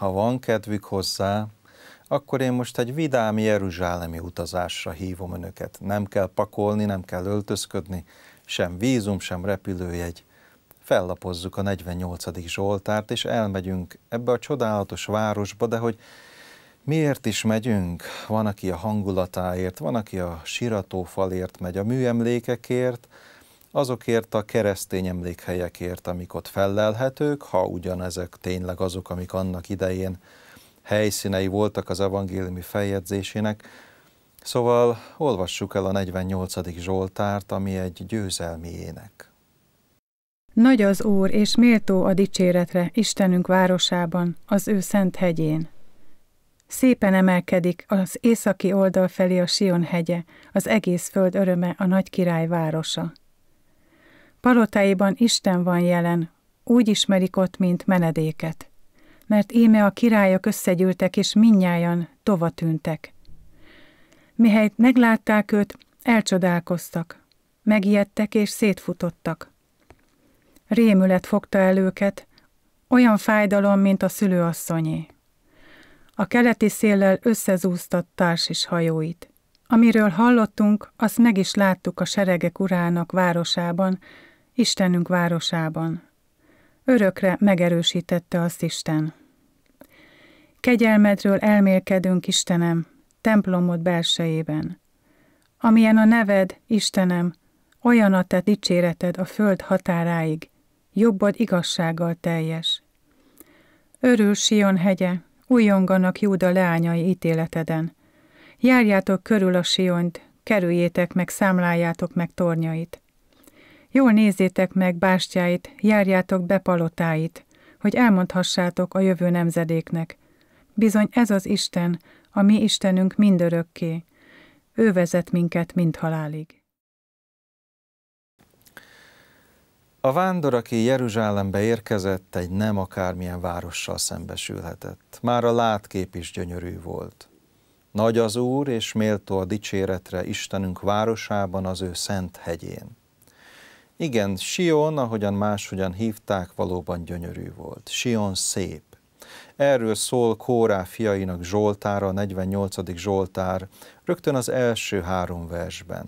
ha van kedvük hozzá, akkor én most egy vidám jeruzsálemi utazásra hívom önöket. Nem kell pakolni, nem kell öltözködni, sem vízum, sem repülőjegy. Fellapozzuk a 48. Zsoltárt, és elmegyünk ebbe a csodálatos városba, de hogy miért is megyünk? Van, aki a hangulatáért, van, aki a siratófalért megy, a műemlékekért, azokért a keresztény emlékhelyekért, amik ott fellelhetők, ha ugyanezek tényleg azok, amik annak idején helyszínei voltak az evangéliumi feljegyzésének. Szóval olvassuk el a 48. Zsoltárt, ami egy győzelmi ének. Nagy az Úr, és méltó a dicséretre Istenünk városában, az ő szent hegyén. Szépen emelkedik az északi oldal felé a Sion hegye, az egész föld öröme a nagy király városa. Palotáiban Isten van jelen, úgy ismerik ott, mint menedéket. Mert íme a királyok összegyűltek, és minnyájan tova tűntek. Mihelyt meglátták őt, elcsodálkoztak. Megijedtek és szétfutottak. Rémület fogta el őket, olyan fájdalom, mint a szülőasszonyé. A keleti széllel összezúztat társis hajóit. Amiről hallottunk, azt meg is láttuk a seregek urának városában, Istenünk városában. Örökre megerősítette azt Isten. Kegyelmedről elmélkedünk, Istenem, templomod belsejében. Amilyen a neved, Istenem, olyan a te dicséreted a föld határáig, jobbod igazsággal teljes. Örül Sion hegye, újonganak Júda leányai ítéleteden. Járjátok körül a Siont, kerüljétek meg, számlájátok meg tornyait. Jól nézzétek meg bástyáit, járjátok be palotáit, hogy elmondhassátok a jövő nemzedéknek. Bizony ez az Isten, a mi Istenünk mindörökké. Ő vezet minket mind halálig. A vándor, aki Jeruzsálembe érkezett, egy nem akármilyen várossal szembesülhetett. Már a látkép is gyönyörű volt. Nagy az Úr, és méltó a dicséretre Istenünk városában az ő szent hegyén. Igen, Sion, ahogyan máshogyan hívták, valóban gyönyörű volt. Sion szép. Erről szól Kórá fiainak Zsoltára, a 48. Zsoltár, rögtön az első három versben.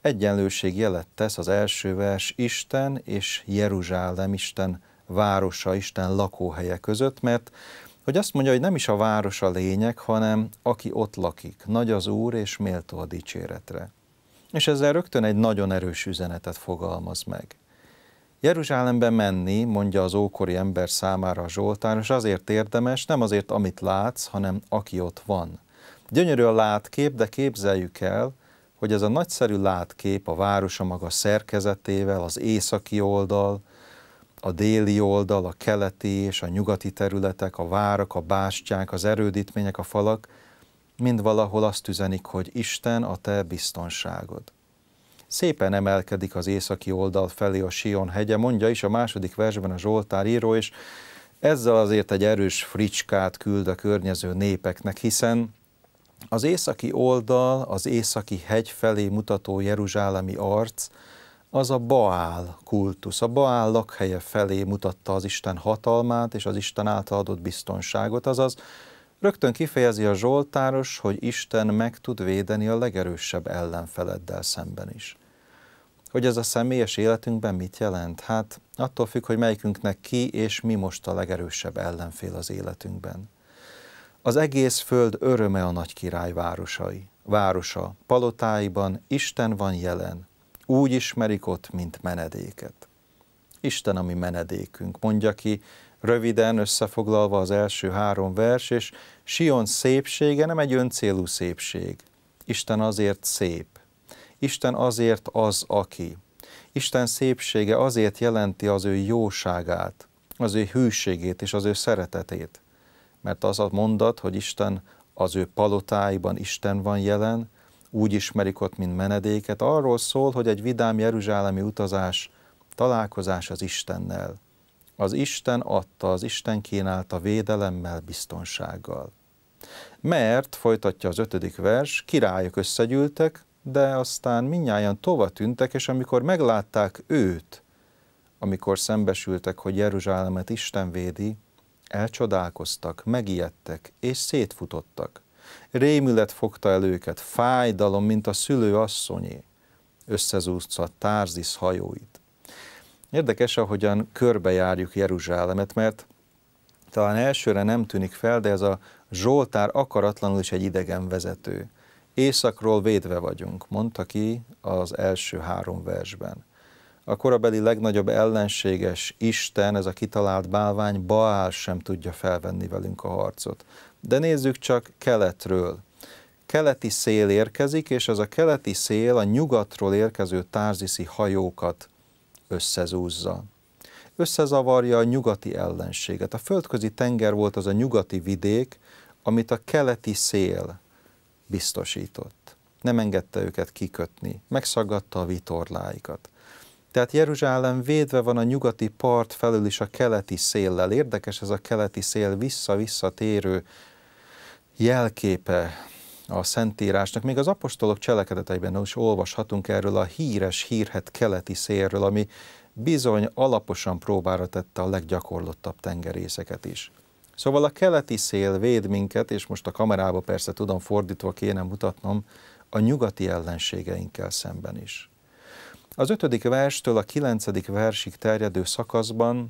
Egyenlőség jelet tesz az első vers Isten és Jeruzsálem, Isten városa, Isten lakóhelye között, mert hogy azt mondja, hogy nem is a város a lényeg, hanem aki ott lakik, nagy az Úr és méltó a dicséretre. És ezzel rögtön egy nagyon erős üzenetet fogalmaz meg. Jeruzsálembe menni, mondja az ókori ember számára a és azért érdemes, nem azért, amit látsz, hanem aki ott van. Gyönyörű a látkép, de képzeljük el, hogy ez a nagyszerű látkép a városa maga szerkezetével, az északi oldal, a déli oldal, a keleti és a nyugati területek, a várak, a bástyák, az erődítmények, a falak – mind valahol azt üzenik, hogy Isten a te biztonságod. Szépen emelkedik az északi oldal felé a Sion hegye, mondja is a második versben a Zsoltár író, és ezzel azért egy erős fricskát küld a környező népeknek, hiszen az északi oldal, az északi hegy felé mutató jeruzsálemi arc, az a Baál kultusz. A Baál lakhelye felé mutatta az Isten hatalmát és az Isten által adott biztonságot, azaz Rögtön kifejezi a Zsoltáros, hogy Isten meg tud védeni a legerősebb ellenfeleddel szemben is. Hogy ez a személyes életünkben mit jelent? Hát attól függ, hogy melyikünknek ki és mi most a legerősebb ellenfél az életünkben. Az egész föld öröme a nagy király városai. Városa, palotáiban Isten van jelen. Úgy ismerik ott, mint menedéket. Isten a mi menedékünk, mondja ki röviden összefoglalva az első három vers, és Sion szépsége nem egy öncélú szépség. Isten azért szép. Isten azért az, aki. Isten szépsége azért jelenti az ő jóságát, az ő hűségét és az ő szeretetét. Mert az a mondat, hogy Isten az ő palotáiban Isten van jelen, úgy ismerik ott, mint menedéket, arról szól, hogy egy vidám jeruzsálemi utazás, találkozás az Istennel, az Isten adta, az Isten kínálta védelemmel, biztonsággal. Mert, folytatja az ötödik vers, királyok összegyűltek, de aztán minnyáján tova tűntek, és amikor meglátták őt, amikor szembesültek, hogy Jeruzsálemet Isten védi, elcsodálkoztak, megijedtek, és szétfutottak. Rémület fogta el őket, fájdalom, mint a szülő asszonyé. Összezúzta tárzisz hajóit. Érdekes, ahogyan körbejárjuk Jeruzsálemet, mert talán elsőre nem tűnik fel, de ez a Zsoltár akaratlanul is egy idegen vezető. Északról védve vagyunk, mondta ki az első három versben. A korabeli legnagyobb ellenséges Isten, ez a kitalált bálvány, Baál sem tudja felvenni velünk a harcot. De nézzük csak keletről. Keleti szél érkezik, és ez a keleti szél a nyugatról érkező tárziszi hajókat összezúzza. Összezavarja a nyugati ellenséget. A földközi tenger volt az a nyugati vidék, amit a keleti szél biztosított. Nem engedte őket kikötni, megszaggatta a vitorláikat. Tehát Jeruzsálem védve van a nyugati part felül is a keleti széllel. Érdekes ez a keleti szél vissza-visszatérő jelképe a Szentírásnak. Még az apostolok cselekedeteiben is olvashatunk erről a híres, hírhet keleti szélről, ami bizony alaposan próbára tette a leggyakorlottabb tengerészeket is. Szóval a keleti szél véd minket, és most a kamerába persze tudom fordítva kéne mutatnom, a nyugati ellenségeinkkel szemben is. Az ötödik verstől a kilencedik versig terjedő szakaszban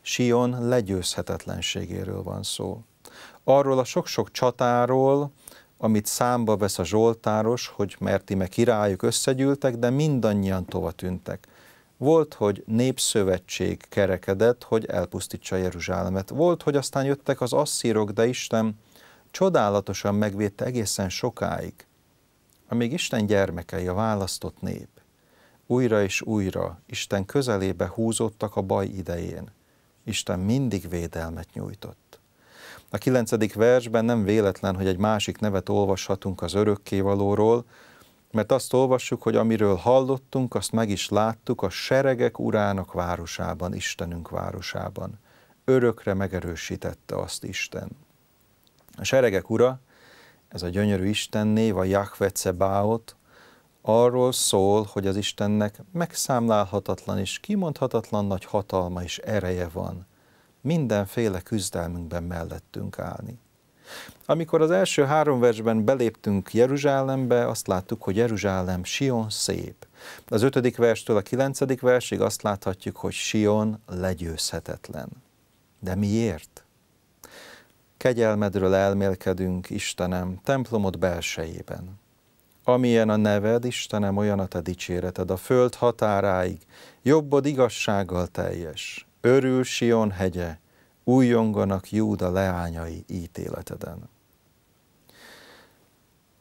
Sion legyőzhetetlenségéről van szó. Arról a sok-sok csatáról, amit számba vesz a Zsoltáros, hogy mert meg királyok összegyűltek, de mindannyian tova tűntek. Volt, hogy népszövetség kerekedett, hogy elpusztítsa Jeruzsálemet. Volt, hogy aztán jöttek az asszírok, de Isten csodálatosan megvédte egészen sokáig, amíg Isten gyermekei, a választott nép. Újra és újra Isten közelébe húzódtak a baj idején. Isten mindig védelmet nyújtott. A kilencedik versben nem véletlen, hogy egy másik nevet olvashatunk az örökkévalóról, mert azt olvassuk, hogy amiről hallottunk, azt meg is láttuk a seregek urának városában, Istenünk városában. Örökre megerősítette azt Isten. A seregek ura, ez a gyönyörű Isten név, a Jahvece Báot, arról szól, hogy az Istennek megszámlálhatatlan és kimondhatatlan nagy hatalma és ereje van – mindenféle küzdelmünkben mellettünk állni. Amikor az első három versben beléptünk Jeruzsálembe, azt láttuk, hogy Jeruzsálem Sion szép. Az ötödik verstől a kilencedik versig azt láthatjuk, hogy Sion legyőzhetetlen. De miért? Kegyelmedről elmélkedünk, Istenem, templomod belsejében. Amilyen a neved, Istenem, olyan a te dicséreted, a föld határáig, jobbod igazsággal teljes örül Sion hegye, újjonganak Júda leányai ítéleteden.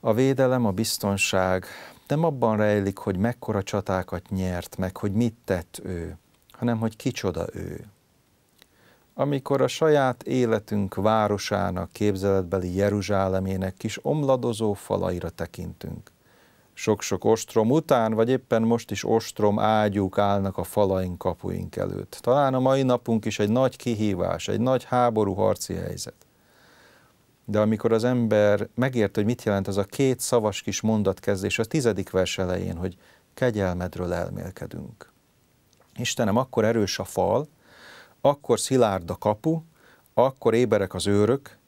A védelem, a biztonság nem abban rejlik, hogy mekkora csatákat nyert meg, hogy mit tett ő, hanem hogy kicsoda ő. Amikor a saját életünk városának, képzeletbeli Jeruzsálemének kis omladozó falaira tekintünk, sok-sok ostrom után, vagy éppen most is ostrom ágyúk állnak a falaink kapuink előtt. Talán a mai napunk is egy nagy kihívás, egy nagy háború harci helyzet. De amikor az ember megért, hogy mit jelent az a két szavas kis mondatkezdés a tizedik vers elején, hogy kegyelmedről elmélkedünk. Istenem, akkor erős a fal, akkor szilárd a kapu, akkor éberek az őrök,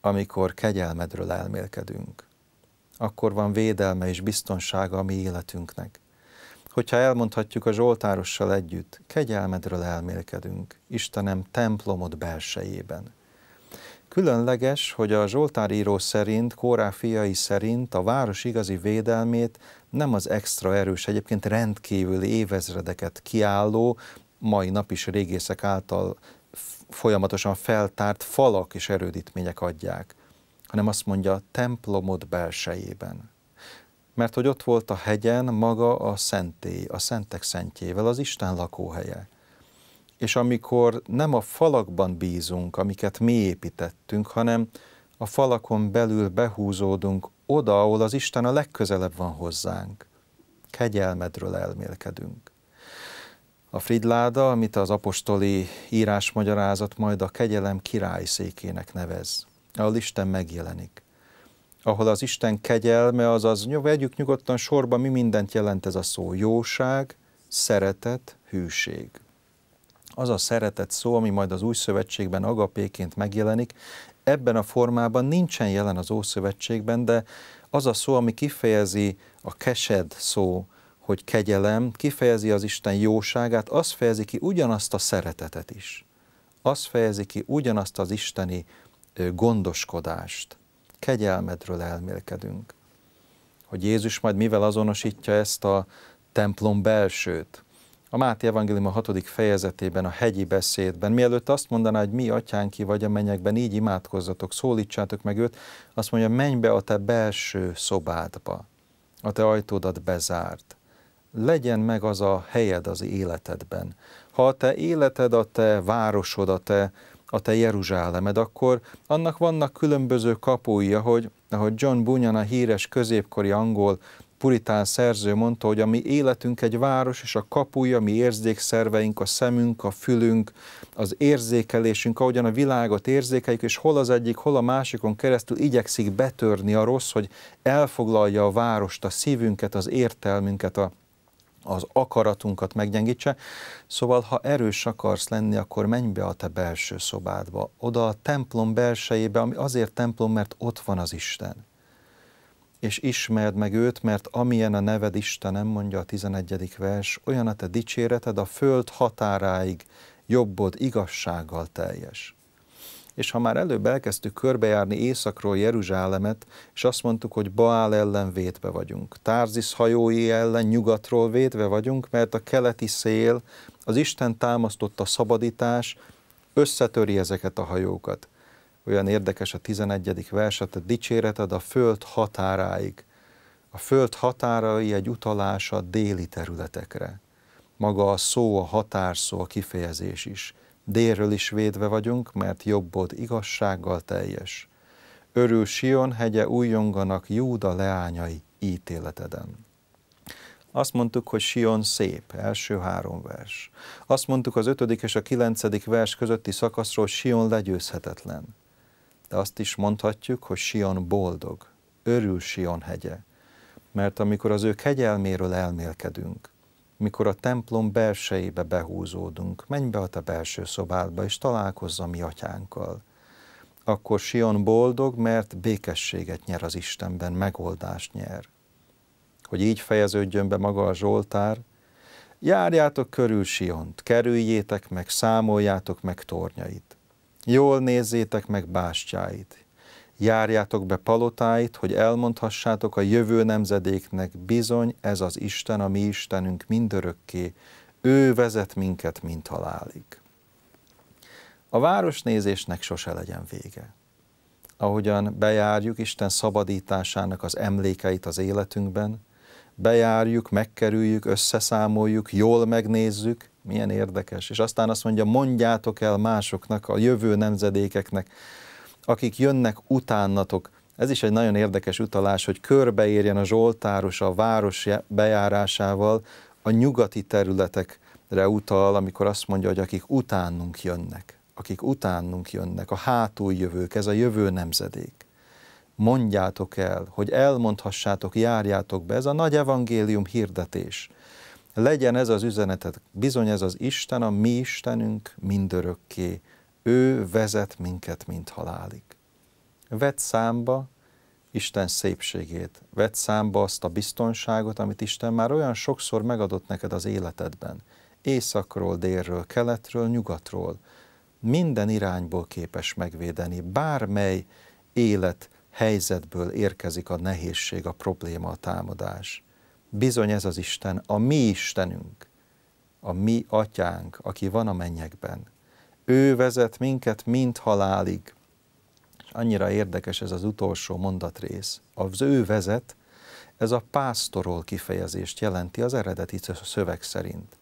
amikor kegyelmedről elmélkedünk akkor van védelme és biztonsága a mi életünknek. Hogyha elmondhatjuk a Zsoltárossal együtt, kegyelmedről elmélkedünk, Istenem templomod belsejében. Különleges, hogy a Zsoltár író szerint, Kórá fiai szerint a város igazi védelmét nem az extra erős, egyébként rendkívüli évezredeket kiálló, mai nap is régészek által folyamatosan feltárt falak és erődítmények adják, hanem azt mondja, a templomod belsejében. Mert hogy ott volt a hegyen maga a szentély, a szentek szentjével, az Isten lakóhelye. És amikor nem a falakban bízunk, amiket mi építettünk, hanem a falakon belül behúzódunk oda, ahol az Isten a legközelebb van hozzánk. Kegyelmedről elmélkedünk. A Fridláda, amit az apostoli írásmagyarázat majd a kegyelem királyszékének nevez ahol Isten megjelenik, ahol az Isten kegyelme, azaz vegyük nyugodtan sorba, mi mindent jelent ez a szó, jóság, szeretet, hűség. Az a szeretet szó, ami majd az új szövetségben agapéként megjelenik, ebben a formában nincsen jelen az Ószövetségben, de az a szó, ami kifejezi a kesed szó, hogy kegyelem, kifejezi az Isten jóságát, az fejezi ki ugyanazt a szeretetet is. Az fejezi ki ugyanazt az isteni gondoskodást, kegyelmedről elmélkedünk. Hogy Jézus majd mivel azonosítja ezt a templom belsőt. A Máté Evangélium a hatodik fejezetében, a hegyi beszédben, mielőtt azt mondaná, hogy mi atyánk ki vagy a mennyekben, így imádkozzatok, szólítsátok meg őt, azt mondja, menj be a te belső szobádba, a te ajtódat bezárt. Legyen meg az a helyed az életedben. Ha a te életed, a te városod, a te a te Jeruzsálemed, akkor annak vannak különböző kapuja, hogy ahogy John Bunyan, a híres középkori angol puritán szerző mondta, hogy a mi életünk egy város, és a kapuja, mi érzékszerveink, a szemünk, a fülünk, az érzékelésünk, ahogyan a világot érzékeljük, és hol az egyik, hol a másikon keresztül igyekszik betörni a rossz, hogy elfoglalja a várost, a szívünket, az értelmünket, a az akaratunkat meggyengítse. Szóval, ha erős akarsz lenni, akkor menj be a te belső szobádba, oda a templom belsejébe, ami azért templom, mert ott van az Isten. És ismerd meg őt, mert amilyen a neved Istenem, mondja a 11. vers, olyan a te dicséreted a föld határáig, jobbod igazsággal teljes. És ha már előbb elkezdtük körbejárni északról Jeruzsálemet, és azt mondtuk, hogy Baál ellen vétve vagyunk, Tárzis hajói ellen nyugatról vétve vagyunk, mert a keleti szél, az Isten támasztotta szabadítás összetöri ezeket a hajókat. Olyan érdekes a 11. verset, a dicséreted a föld határáig. A föld határai egy utalása a déli területekre. Maga a szó, a határszó, a kifejezés is. Délről is védve vagyunk, mert jobbod igazsággal teljes. Örül Sion hegye újjonganak Júda leányai ítéleteden. Azt mondtuk, hogy Sion szép, első három vers. Azt mondtuk az ötödik és a kilencedik vers közötti szakaszról, hogy Sion legyőzhetetlen. De azt is mondhatjuk, hogy Sion boldog, örül Sion hegye. Mert amikor az ő kegyelméről elmélkedünk, mikor a templom belsejébe behúzódunk, menj be a te belső szobádba, és találkozz a mi atyánkkal. Akkor Sion boldog, mert békességet nyer az Istenben, megoldást nyer. Hogy így fejeződjön be maga a Zsoltár, járjátok körül Siont, kerüljétek meg, számoljátok meg tornyait. Jól nézzétek meg bástyáit, járjátok be palotáit, hogy elmondhassátok a jövő nemzedéknek, bizony ez az Isten, a mi Istenünk mindörökké, ő vezet minket, mint halálig. A városnézésnek sose legyen vége. Ahogyan bejárjuk Isten szabadításának az emlékeit az életünkben, bejárjuk, megkerüljük, összeszámoljuk, jól megnézzük, milyen érdekes. És aztán azt mondja, mondjátok el másoknak, a jövő nemzedékeknek, akik jönnek utánatok. Ez is egy nagyon érdekes utalás, hogy körbeérjen a Zsoltáros a város bejárásával a nyugati területekre utal, amikor azt mondja, hogy akik utánunk jönnek, akik utánunk jönnek, a jövők, ez a jövő nemzedék mondjátok el, hogy elmondhassátok, járjátok be, ez a nagy evangélium hirdetés. Legyen ez az üzenetet, bizony ez az Isten, a mi Istenünk mindörökké ő vezet minket, mint halálig. Vedd számba Isten szépségét, vedd számba azt a biztonságot, amit Isten már olyan sokszor megadott neked az életedben, északról, délről, keletről, nyugatról, minden irányból képes megvédeni, bármely élet helyzetből érkezik a nehézség, a probléma, a támadás. Bizony ez az Isten, a mi Istenünk, a mi atyánk, aki van a mennyekben, ő vezet minket mind halálig. És annyira érdekes ez az utolsó mondatrész. Az ő vezet, ez a pásztorol kifejezést jelenti az eredeti szöveg szerint.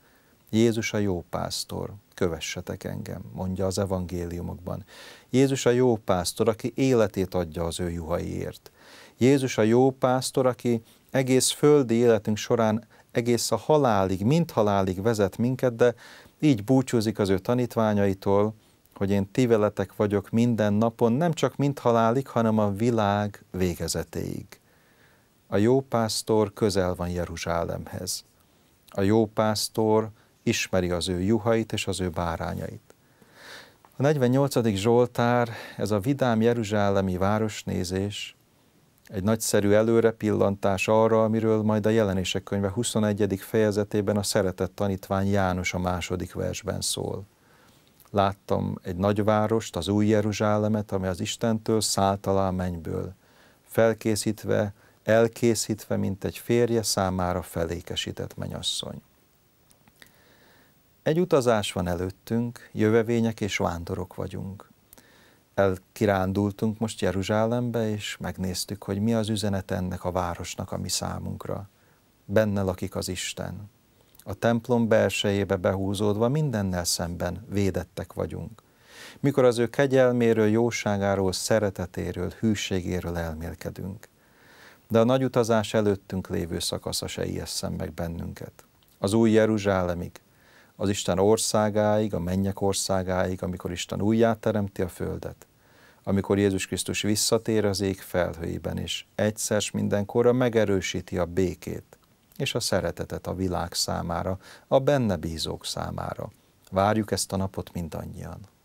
Jézus a jó pásztor, kövessetek engem, mondja az evangéliumokban. Jézus a jó pásztor, aki életét adja az ő juhaiért. Jézus a jó pásztor, aki egész földi életünk során egész a halálig, mint halálig vezet minket, de így búcsúzik az ő tanítványaitól, hogy én ti veletek vagyok minden napon, nem csak mint halálig, hanem a világ végezetéig. A jó pásztor közel van Jeruzsálemhez. A jó pásztor ismeri az ő juhait és az ő bárányait. A 48. Zsoltár, ez a vidám jeruzsálemi városnézés, egy nagyszerű előre pillantás arra, amiről majd a jelenések könyve 21. fejezetében a szeretett tanítvány János a második versben szól. Láttam egy nagyvárost, az új Jeruzsálemet, ami az Istentől szállt alá a mennyből, felkészítve, elkészítve, mint egy férje számára felékesített menyasszony. Egy utazás van előttünk, jövevények és vándorok vagyunk elkirándultunk most Jeruzsálembe, és megnéztük, hogy mi az üzenet ennek a városnak a mi számunkra. Benne lakik az Isten. A templom belsejébe behúzódva mindennel szemben védettek vagyunk. Mikor az ő kegyelméről, jóságáról, szeretetéről, hűségéről elmélkedünk. De a nagy utazás előttünk lévő szakasza se ijesszen meg bennünket. Az új Jeruzsálemig, az Isten országáig, a mennyek országáig, amikor Isten újjáteremti a földet amikor Jézus Krisztus visszatér az ég felhőiben is, egyszer mindenkorra megerősíti a békét és a szeretetet a világ számára, a benne bízók számára. Várjuk ezt a napot mindannyian.